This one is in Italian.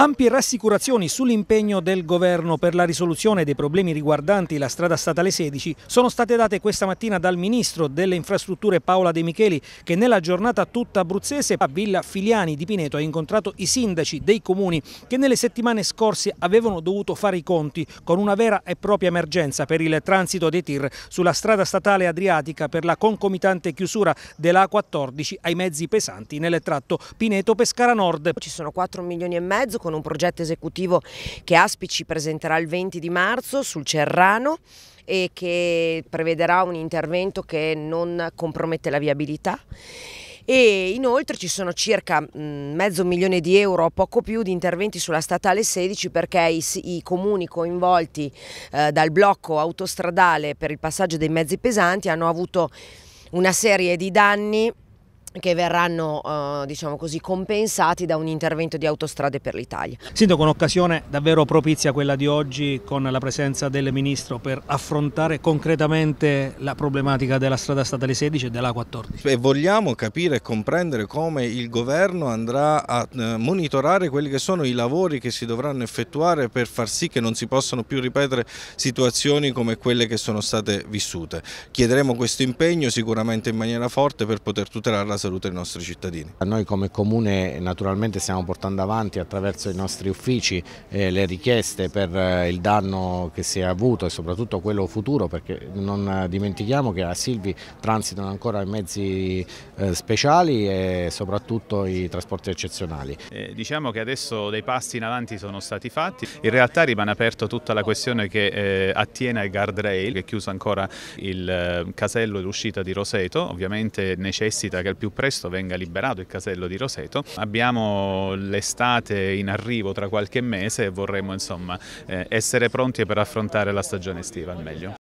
Ampie rassicurazioni sull'impegno del governo per la risoluzione dei problemi riguardanti la strada statale 16 sono state date questa mattina dal ministro delle infrastrutture Paola De Micheli che nella giornata tutta abruzzese a Villa Filiani di Pineto ha incontrato i sindaci dei comuni che nelle settimane scorse avevano dovuto fare i conti con una vera e propria emergenza per il transito dei tir sulla strada statale adriatica per la concomitante chiusura della A14 ai mezzi pesanti nel tratto Pineto-Pescara Nord. Ci sono 4 milioni e mezzo con un progetto esecutivo che Aspi ci presenterà il 20 di marzo sul Cerrano e che prevederà un intervento che non compromette la viabilità e inoltre ci sono circa mm, mezzo milione di euro o poco più di interventi sulla statale 16 perché i, i comuni coinvolti eh, dal blocco autostradale per il passaggio dei mezzi pesanti hanno avuto una serie di danni che verranno eh, diciamo così, compensati da un intervento di autostrade per l'Italia. Sindaco, un'occasione davvero propizia quella di oggi con la presenza del Ministro per affrontare concretamente la problematica della strada statale 16 e della 14. E vogliamo capire e comprendere come il Governo andrà a eh, monitorare quelli che sono i lavori che si dovranno effettuare per far sì che non si possano più ripetere situazioni come quelle che sono state vissute. Chiederemo questo impegno sicuramente in maniera forte per poter tutelare la salute salute dei nostri cittadini. Noi come Comune naturalmente stiamo portando avanti attraverso i nostri uffici eh, le richieste per eh, il danno che si è avuto e soprattutto quello futuro perché non dimentichiamo che a Silvi transitano ancora i mezzi eh, speciali e soprattutto i trasporti eccezionali. Eh, diciamo che adesso dei passi in avanti sono stati fatti, in realtà rimane aperta tutta la questione che eh, attiene ai guardrail, che è chiuso ancora il eh, casello d'uscita di Roseto, ovviamente necessita che al più più presto venga liberato il casello di Roseto. Abbiamo l'estate in arrivo tra qualche mese e vorremmo insomma, eh, essere pronti per affrontare la stagione estiva al meglio.